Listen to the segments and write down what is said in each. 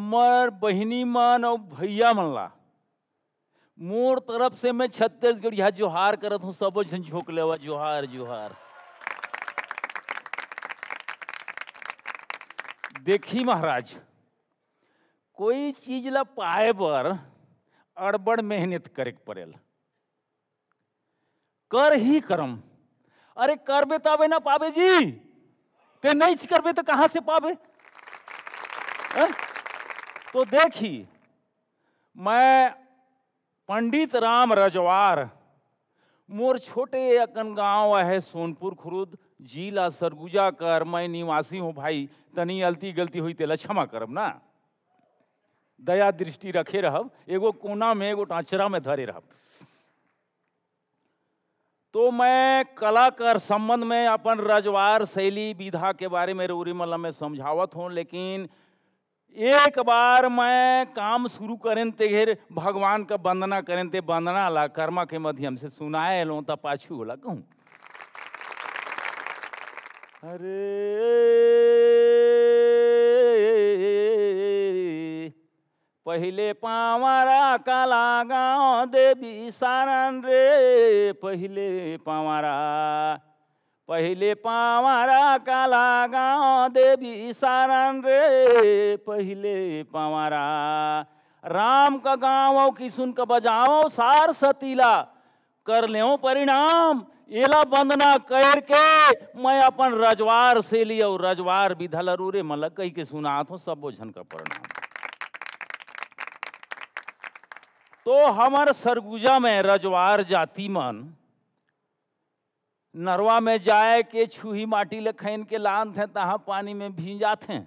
हमार बहनी मन और भैया मन ला मोर तरफ से मैं छत्तीसगढ़ यहाँ जोहार करत हूँ सब झन झोंक लेवा जोहार जोहार देखी महाराज कोई चीज ला पाए पर अड़बड़ मेहनत करे पड़ेल कर ही करम अरे करबे तबे ना पावे जी ते नहीं करबे तो कहाँ से पावे आ? अं? तो देखी मैं पंडित राम रजवार मोर छोटे अकन गांव है सोनपुर खुरुद जिला सरगुजा कर मैं निवासी हूँ भाई तनी गलती गलती हुई तेला क्षमा करब ना दया दृष्टि रखे रहब एगो कोना में एगो टाँचरा में धरे रहब तो मैं कला कर संबंध में अपन रजवार शैली विधा के बारे में रूरी मल्ला में समझावत हूँ लेकिन एक बार मैं काम शुरू करें ते घेर भगवान का वंदना करें ते वंदना ला कर्मा के माध्यम से सुनाए लो तो पाछू होला कहूँ अरे पहले पावारा काला गाँव देवी सारण रे पहले पावारा पहले पवारा काला गाँव देवी सारण रे पहले पवारा राम का गाँव किसुन का बजाओ सार सतीला कर ले परिणाम एला बंदना कर के मैं अपन रजवार से लियो रजवार धलरू रे मलक कही के सुना हो सब झन का परिणाम तो हमार सरगुजा में रजवार जाति मन नरवा में जाए के छूही माटी ले खैन के लान थे तहाँ पानी में भींजात थे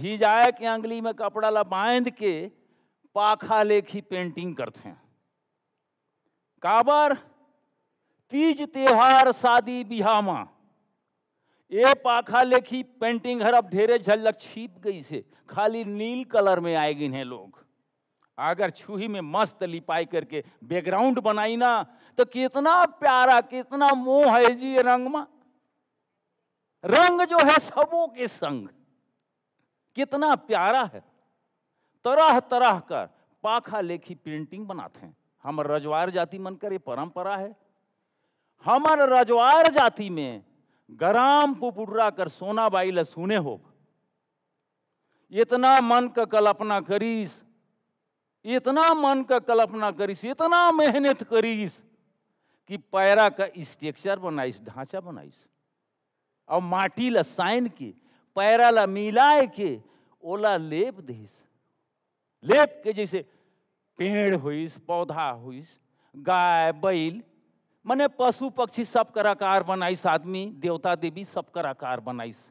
भीजाए के अंगली में कपड़ा ला बांध के पाखा लेखी पेंटिंग करते काबर तीज त्योहार शादी बिहा मा ये पाखा लेखी पेंटिंग हर अब ढेरे झलक छिप गई से खाली नील कलर में आए गए हैं लोग अगर छुही में मस्त लिपाई करके बैकग्राउंड बनाई ना तो कितना प्यारा कितना मोह है जी रंग में रंग जो है सबों के संग कितना प्यारा है तरह तरह कर पाखा लेखी पेंटिंग बनाते हैं हम रजवार जाति कर ये परंपरा है हमार रजवार जाति में गराम पुपुडरा कर सोना बाई सुने हो इतना मन का कल्पना करीस इतना मन का कल्पना करीस इतना मेहनत करीस कि पैरा का स्ट्रक्चर बनाइस ढांचा बनाइस और माटी ला साइन के पैरा ला मिलाए के ओला लेप दहीस लेप के जैसे पेड़ हुईस पौधा हुईस गाय बैल मने पशु पक्षी सब कर आकार बनाइस आदमी देवता देवी सब कर आकार बनाइस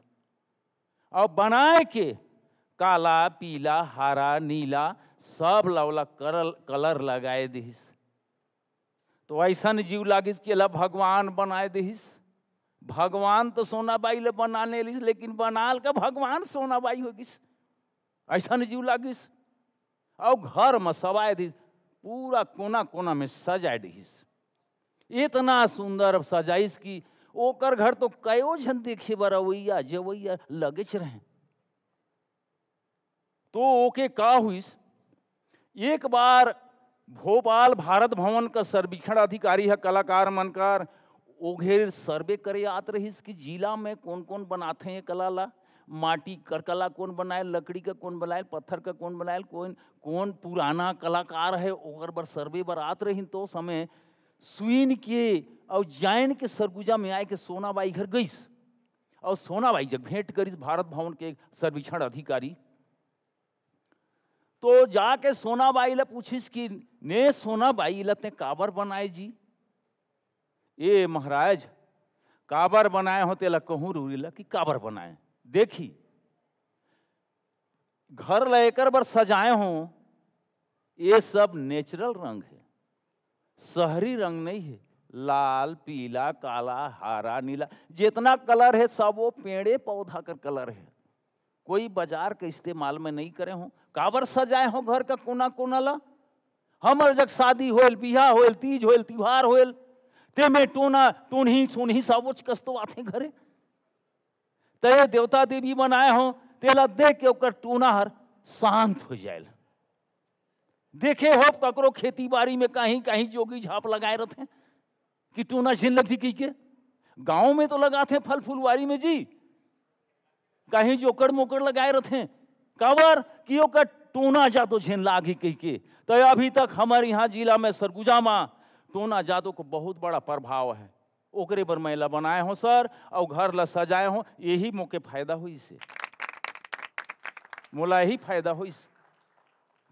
और बनाए के काला पीला हरा नीला सब लवला करल कलर लगाए दिहिस तो ऐसा जीव लागिस कि अला भगवान बनाए दिहिस भगवान तो सोना बाई ले बनाने लिस लेकिन बनाल का भगवान सोना बाई गिस ऐसा जीव लागिस और घर में सवाए दिस पूरा कोना कोना में सजाए दिस इतना सुंदर सजाइस कि ओकर घर तो कयो झन देखे बर अवैया जवैया लगे रहे तो ओके का हुईस एक बार भोपाल भारत भवन का सर्वेक्षण अधिकारी है कलाकार मनकार ओघेर सर्वे करे आत रहीस कि जिला में कौन कौन बनाते हैं कला ला माटी कर कला कौन बनाए लकड़ी का कौन बनाए पत्थर का कौन बनाए कौन कौन पुराना कलाकार है ओगर बर सर्वे बर आत रही तो समय सुइन के और जैन के सरगुजा में आए के सोना बाई घर गईस और सोना बाई जब भेंट करीस भारत भवन के सर्वेक्षण अधिकारी तो जाके सोना बाई पूछिस कि ने सोना बाई लते काबर बनाए जी ए महाराज काबर बनाए हो तेला रूरी रूरीला कि काबर बनाए देखी घर लेकर बर सजाए हो ये सब नेचुरल रंग है शहरी रंग नहीं है लाल पीला काला हरा नीला जितना कलर है सब वो पेड़े पौधा कर कलर है कोई बाजार के इस्तेमाल में नहीं करे हों काबर सजाए हों घर का कोना कोना ला हमर जग शादी होल बिहा होल तीज होल त्योहार होल ते में टोना टोनही सोनही सबोच कस कस्तो आते घरे ते देवता देवी बनाए हो तेला देख के ओकर टोना हर शांत हो जाए देखे हो ककरो खेती बाड़ी में कहीं कहीं जोगी झाप लगाए रहते कि टोना झिन लगती की के गाँव में तो लगाते फल फूलवारी में जी कहीं जो कड़ मोकर लगाए रहते काबर कि ओकर टोना जादो झेन लागी कह के तो अभी तक हमारे यहाँ जिला में सरगुजा माँ टोना जादो को बहुत बड़ा प्रभाव है ओकरे पर मैं ला बनाए हो सर और घर ला सजाए हो यही मौके फायदा हुई से मोला यही फायदा हुई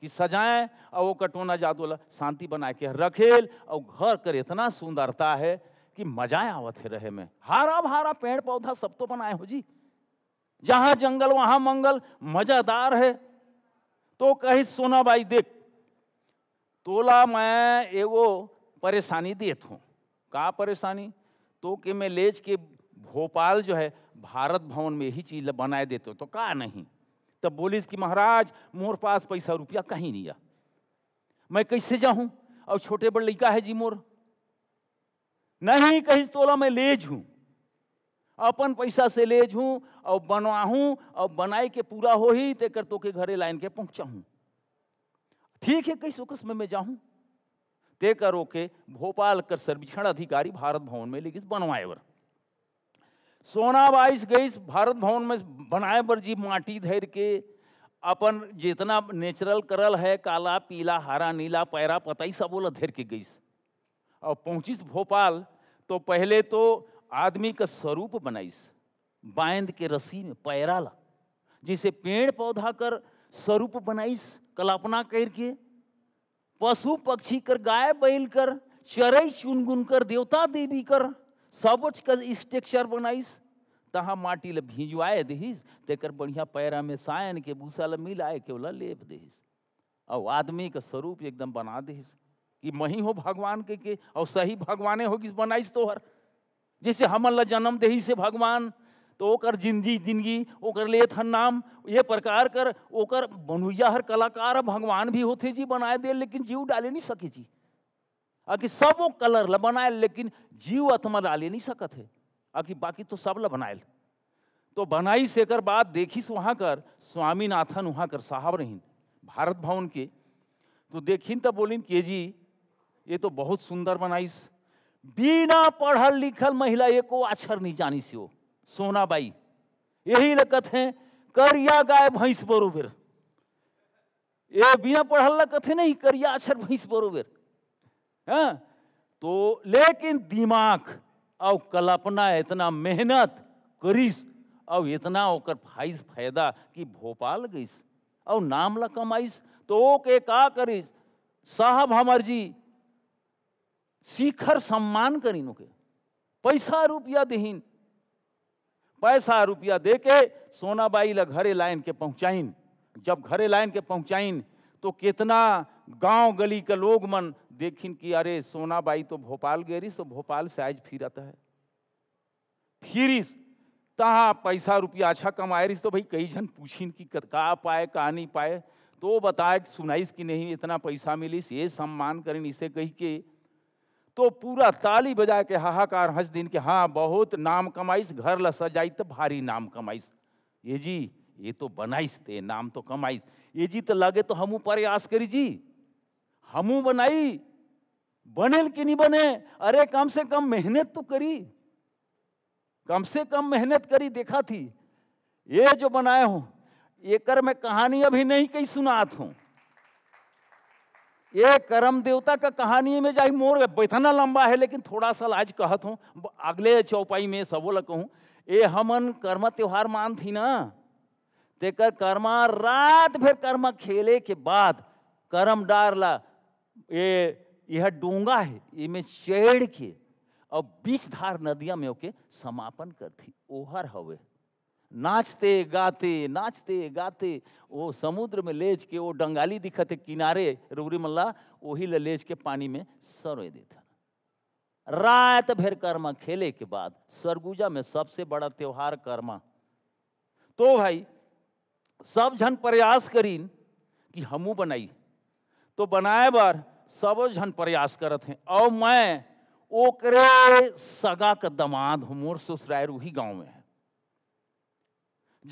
कि सजाएं और वो टोना जादू ला शांति बना के रखेल और घर कर इतना सुंदरता है कि मजा आवत है रहे में हरा भरा पेड़ पौधा सब तो बनाए हो जी जहां जंगल वहां मंगल मज़ादार है तो कही सोना भाई देख तोला मैं एगो परेशानी देत हूँ का परेशानी तो कि मैं लेज के भोपाल जो है भारत भवन में ही चीज बनाए देते तो का नहीं तब बोलीस कि महाराज मोर पास पैसा रुपया कहीं नहीं आ मैं कैसे जाऊं और छोटे बड़े लड़का है जी मोर नहीं कहीं तोला मैं लेज हूं अपन पैसा से ले जू और बनवाहूँ और बनाई के पूरा हो ही तेकर तो के घरे लाइन के पहुँचाहूँ ठीक है कई सुकस में मैं जाऊँ ते करो के भोपाल कर सर्वेक्षण अधिकारी भारत भवन में लेकिन बनवाए बर सोना बाईस गईस भारत भवन में बनाए बर जी माटी धर के अपन जितना नेचुरल करल है काला पीला हरा नीला पैरा पताई सब बोला धर के गईस और पहुंचिस भोपाल तो पहले तो आदमी का स्वरूप बनाइस बांध के रस्सी में ला जिसे पेड़ पौधा कर स्वरूप बनाइस कल्पना करके पशु पक्षी कर गाय बैल कर चरई चुनगुन कर देवता देवी कर सबोच का स्ट्रक्चर बनाइस तहाँ माटी ल भिजवाए दहीस तेकर बढ़िया पैरा में सायन के भूसा ल मिलाए के ओला लेप दहीस और आदमी का स्वरूप एकदम बना दहीस कि मही हो भगवान के के और सही भगवाने होगी बनाइस तोहर जैसे हमन ला जन्म दही से भगवान तो ओकर जिंदगी जिंदगी ओकर लेत हन नाम ये प्रकार कर ओकर बनुया हर कलाकार भगवान भी होते जी बनाए दे लेकिन जीव डाले नहीं सके जी आकि सब वो कलर ल बनाए लेकिन जीव आत्मा डाले नहीं सकत है आकि बाकी तो सब ल बनाए तो बनाई से कर बात देखी वहाँ कर स्वामीनाथन वहाँ कर साहब रहीन भारत भवन के तो देखिन तो बोलिन के जी ये तो बहुत सुंदर बनाईस बिना पढ़ल लिखल महिला एको अक्षर नहीं जानी सी हो सोना बाई यही लकत है करिया गाय भैंस बरोबर ये बिना पढ़ल लकत है नहीं करिया अक्षर भैंस बरोबर हाँ तो लेकिन दिमाग और कल्पना इतना मेहनत करीस और इतना ओकर फाइस फायदा कि भोपाल गईस और नाम ला कमाइस तो ओके का करिस साहब हमर जी शिखर सम्मान करीन કે पैसा रुपया દેહીન पैसा रुपया दे के सोना बाई ला घरे लाइन के पहुँचाइन जब घरे लाइन के पहुँचाइन तो कितना गांव गली के लोग मन देखिन कि अरे सोना बाई तो भोपाल गेरी तो भोपाल से आज फिर है फिरिस तहाँ पैसा रुपया अच्छा कमाए रही तो भाई कई जन पूछिन कि का पाए का नहीं पाए तो बताए सुनाइस कि नहीं इतना पैसा मिलीस ये सम्मान करें इसे कही के तो पूरा ताली बजा के हाहाकार हंस दिन के हाँ बहुत नाम कमाइस घर ल सजाई तो भारी नाम कमाइस ये जी ये तो बनाइस ते नाम तो कमाइस ये जी तो लगे तो हमू प्रयास करी जी हमू बनाई बने कि नहीं बने अरे कम से कम मेहनत तो करी कम से कम मेहनत करी देखा थी ये जो बनाए हूं एकर में कहानी अभी नहीं कहीं सुनात हूं ये करम देवता का कहानी में जाए मोर बैठना लंबा है लेकिन थोड़ा सा लाज कहत हूँ अगले चौपाई में सबो ल कहूँ ये हमन कर्म त्योहार मान थी ना तेकर कर्मा रात भर कर्म खेले के बाद कर्म डार ला ये यह डूंगा है इमें चेड़ के और बीच धार नदिया में ओके समापन करती ओहर हवे नाचते गाते नाचते गाते वो समुद्र में लेज के वो डंगाली दिखते किनारे रूरी मल्ला वही ले लेज के पानी में सरोय देता रात भर कर्मा खेले के बाद सरगुजा में सबसे बड़ा त्योहार कर्मा तो भाई सब जन प्रयास करीन कि हमू बनाई तो बनाए बार सब जन प्रयास करते हैं और मैं ओकरे सगा का दमाद हूँ मोर ससुराल उही गाँव में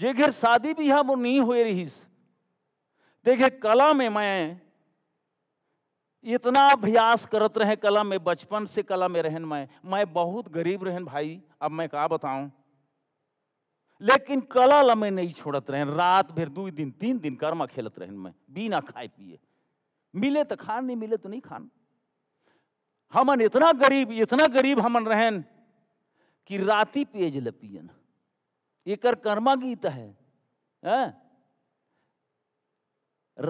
जे घेर शादी भी हम नहीं हुए रही देखे कला में मैं इतना अभ्यास करत रहे कला में बचपन से कला में रहन मैं मैं बहुत गरीब रहन भाई अब मैं कहा बताऊं लेकिन कला ला में नहीं छोड़त रहन रात भर दो दिन तीन दिन कर्मा खेलत रहन मैं बिना खाए पिए मिले तो खान नहीं मिले तो नहीं खान हमन इतना गरीब इतना गरीब हमन रहन कि राती पेज ल पियन एकर कर्मा गीत है राति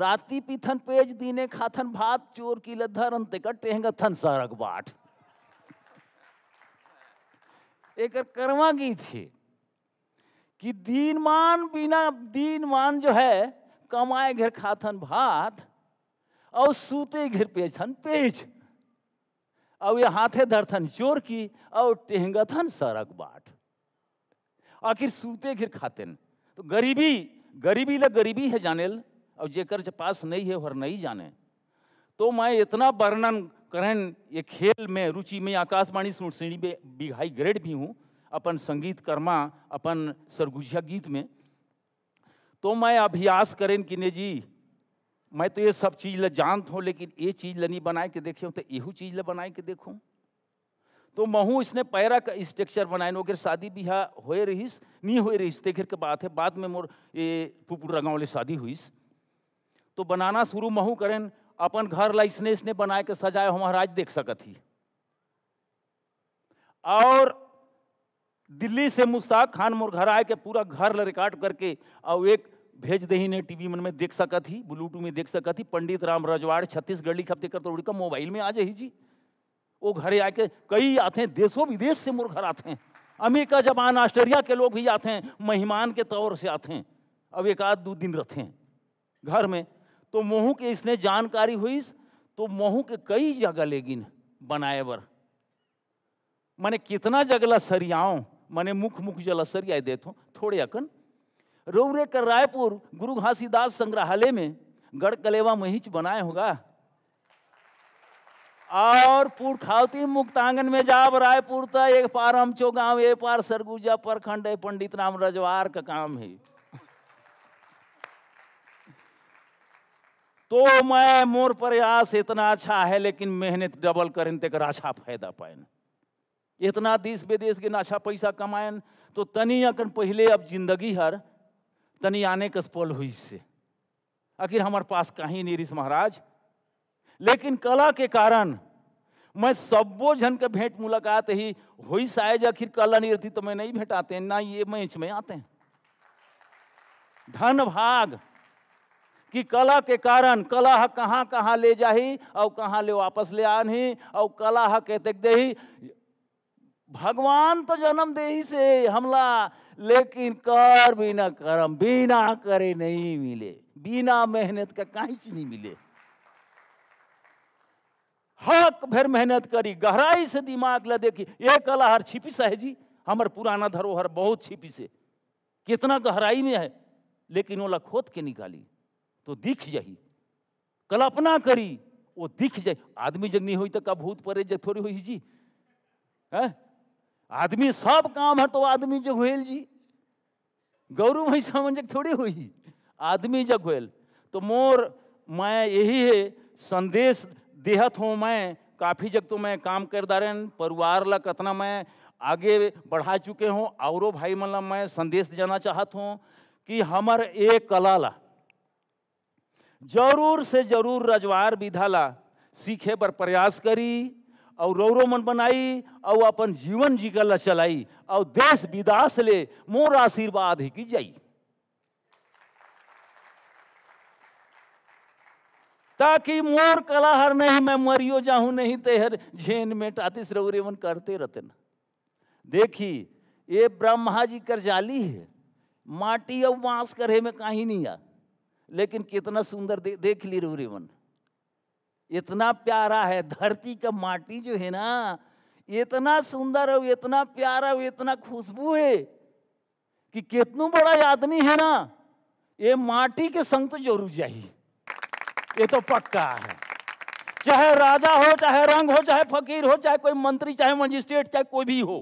राती पीथन पेज दीने खाथन भात चोर की लद्धर अंत का टेहंगा थन सारक बाट एक कर्मा गीत है कि दीनमान बिना दीनमान जो है कमाए घर खाथन भात और सूते घर पेजन पेज और ये हाथे धरथन चोर की और टेहंगथन सरक बाट आखिर सूते घिर खाते न तो गरीबी गरीबी ल गरीबी है जानेल और जेकर पास नहीं है और नहीं जाने तो मैं इतना वर्णन करें ये खेल में रुचि में आकाशवाणी सुनसिणी में बिघाई ग्रेड भी हूँ अपन संगीत कर्मा अपन सरगुजिया गीत में तो मैं अभ्यास करें कि ने जी मैं तो ये सब चीज़ ल जानत हूँ लेकिन ये चीज़ ल नहीं बनाए के देखे तो यही चीज़ ल बनाए के देखूँ तो महू इसने पैरा का स्ट्रक्चर बनाए ओकर शादी बिहाह हो रहीस नहीं हो रहीस तेखिर के बात है बाद में मोर ये पुपुरा गाँव शादी हुईस तो बनाना शुरू महू करें अपन घर ला इसने इसने बनाए के सजाए हमारा महाराज देख सकत ही और दिल्ली से मुश्ताक खान मोर घर आए के पूरा घर ला रिकॉर्ड करके और एक भेज दही ने टीवी मन में देख सकत ही ब्लूटूथ में देख सकत ही पंडित राम रजवाड़ छत्तीसगढ़ लिखा कर तो मोबाइल में आ जाए जी वो घरे आके कई आते हैं देशों विदेश से मोर घर आते हैं अमेरिका जापान ऑस्ट्रेलिया के लोग भी आते हैं मेहमान के तौर से आते हैं अब एक आध दो दिन रहते हैं घर में तो मोहू के इसने जानकारी हुई तो मोहू के कई जगह लेगिन बनाए बर मैंने कितना जगला सरियाओं मैंने मुख मुख जला सरिया दे थो तो थोड़े अकन रौरे कर रायपुर गुरु घासीदास संग्रहालय में गढ़ कलेवा महीच बनाए होगा और पुरखावती मुक्तांगन में जाब रायपुर तक एक पार चो गांव एक पार सरगुजा प्रखंड है पंडित राम रजवार का काम है तो मैं मोर प्रयास इतना अच्छा है लेकिन मेहनत डबल करें तक तो अच्छा फायदा पाइन इतना देश विदेश के अच्छा पैसा कमायन तो तनी अकन पहले अब जिंदगी हर तनी आने कस पल हुई से आखिर हमारे पास कहीं नहीं महाराज लेकिन कला के कारण मैं सबो जन के भेंट मुलाकात ही हुई शायद आखिर कला नहीं रहती तो मैं नहीं आते ना ये मैच में आते हैं धन भाग कि कला के कारण कला कहाँ कहाँ ले जाही और कहाँ ले वापस ले आनी और कला ह कहते दही भगवान तो जन्म दे ही से हमला लेकिन कर बिना करम बिना करे नहीं मिले बिना मेहनत का कहीं नहीं मिले हक भर मेहनत करी गहराई से दिमाग ला देखी ये कला हर छिपी है जी हमार पुराना धरोहर बहुत छिपी से कितना गहराई में है लेकिन ओला खोद के निकाली तो दिख जाही कल्पना करी वो दिख जाए आदमी जग नहीं हुई तो कब भूत पड़े जब थोड़ी हुई जी है आदमी सब काम है तो आदमी जब हुएल जी गौरव भाई सामन जग थोड़ी हुई आदमी जग हुएल तो मोर माया यही है संदेश देहत हूँ मैं काफ़ी जग तो मैं काम कर दारेन परिवार ला कतना मैं आगे बढ़ा चुके हूँ और भाई मन ला मैं संदेश देना चाहत हूँ कि हमर एक कला ला जरूर से जरूर रजवार विधा ला सीखे पर प्रयास करी और रौरो मन बनाई और अपन जीवन जीकर ला चलाई और देश विदास ले मोर आशीर्वाद ही की जाई ताकि मोर कलाहर नहीं मैं मरियो जाऊं नहीं तेहर झेन में टातिस रेवन करते रहते ना देखी ये ब्रह्मा जी कर जाली है माटी और बांस करे में कहीं नहीं आ लेकिन कितना सुंदर दे, देख ली रउरे इतना प्यारा है धरती का माटी जो है ना इतना सुंदर है इतना प्यारा है इतना खुशबू है कि कितनों बड़ा आदमी है ना ये माटी के संग तो जरूर जाइए ये तो पक्का है चाहे राजा हो चाहे रंग हो चाहे फकीर हो चाहे कोई मंत्री चाहे मजिस्ट्रेट चाहे कोई भी हो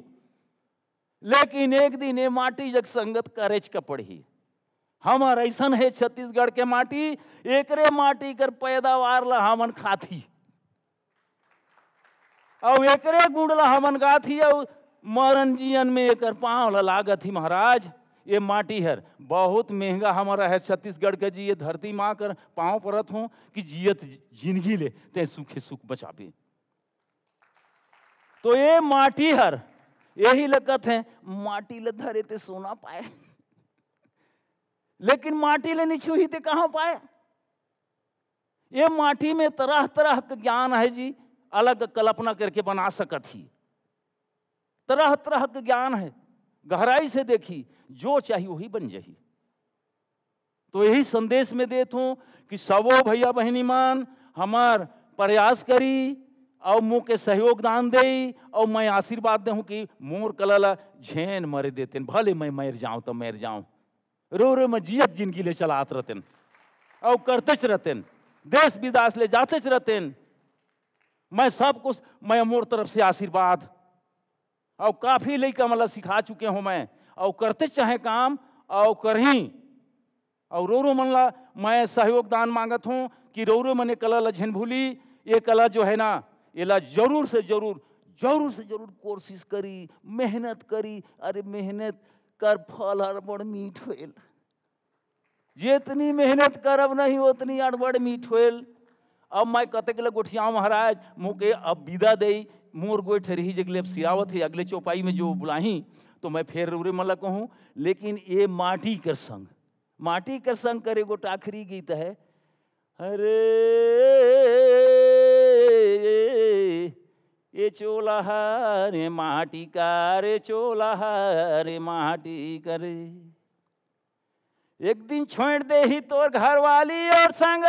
लेकिन एक दिन ये माटी जग संगत करेज का पढ़ी हमारे ऐसा है छत्तीसगढ़ के माटी एकरे माटी कर पैदावार ला हमन खाती और एकरे गुण ला हमन गाथी और मरण जीवन में एक पाँव ला लागत ही महाराज ये माटी है बहुत महंगा हमारा है छत्तीसगढ़ का जी ये धरती माँ कर पाँव परत हूँ कि जियत जिंदगी ले ते सुखे सुख बचाबे तो ये माटी हर यही लगत है माटी ले धरे ते सोना पाए लेकिन माटी ले नहीं ही ते कहाँ पाए ये माटी में तरह तरह का ज्ञान है जी अलग कल्पना करके बना सकत ही तरह तरह का ज्ञान है गहराई से देखी जो चाहिए वही बन जाही तो यही संदेश में देत हूँ कि सबो भैया बहनी मान हमार प्रयास करी और मुँह के सहयोग दान दे और मैं आशीर्वाद दे कि मोर कला झेन मरे देते भले मैं मर जाऊँ तो मर जाऊँ रो रो में जियत जिंदगी ले चलात रहते और करते रहते देश विदास ले जाते रहते मैं सब कुछ मैं मोर तरफ से आशीर्वाद और काफ़ी लड़का मतलब सिखा चुके हूँ मैं और करते चाहे काम और करही और रो रो मन ला मैं सहयोग दान मांगत हूँ कि रो रो मने कला लझन भूली ये कला जो है ना ये ला जरूर से जरूर जरूर से जरूर कोशिश करी मेहनत करी अरे मेहनत कर फल हर बड़ मीठ होल जितनी मेहनत करब नहीं उतनी अड़बड़ मीठ होल अब मैं कतक गोठिया महाराज मुके अब विदा दई मोर गोए ठरही जगले अब सिरावत है अगले चौपाई में जो बुलाही तो मैं फिर रूरे मला कहूँ लेकिन ये माटी कर संग माटी कर संग करे गो टाखरी गीत है अरे ये चोला हरे माटी का रे चोला हरे माटी करे एक दिन छोड़ दे ही तोर घर वाली और संग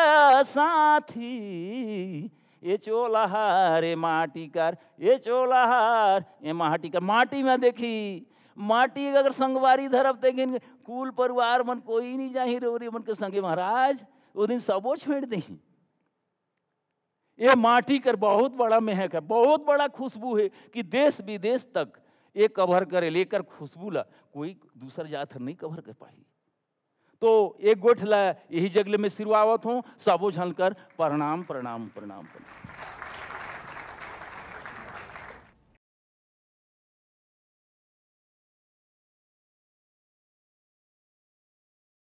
साथी ये चोलाहार ए माटीकार ये चोलाहार ए माटीकार माटी में देखी माटी अगर संगवारी धरब ते गिन कुल परिवार मन कोई नहीं जाही रोरी मन के संगे महाराज वो दिन सबो छेड़ दही ये माटी कर बहुत बड़ा महक है बहुत बड़ा खुशबू है कि देश विदेश तक ये कवर करे लेकर खुशबू ला कोई दूसरा जात नहीं कवर कर पाई तो एक गोठला यही जगले में शुरुआत हूँ सबो झन कर प्रणाम प्रणाम प्रणाम प्रणाम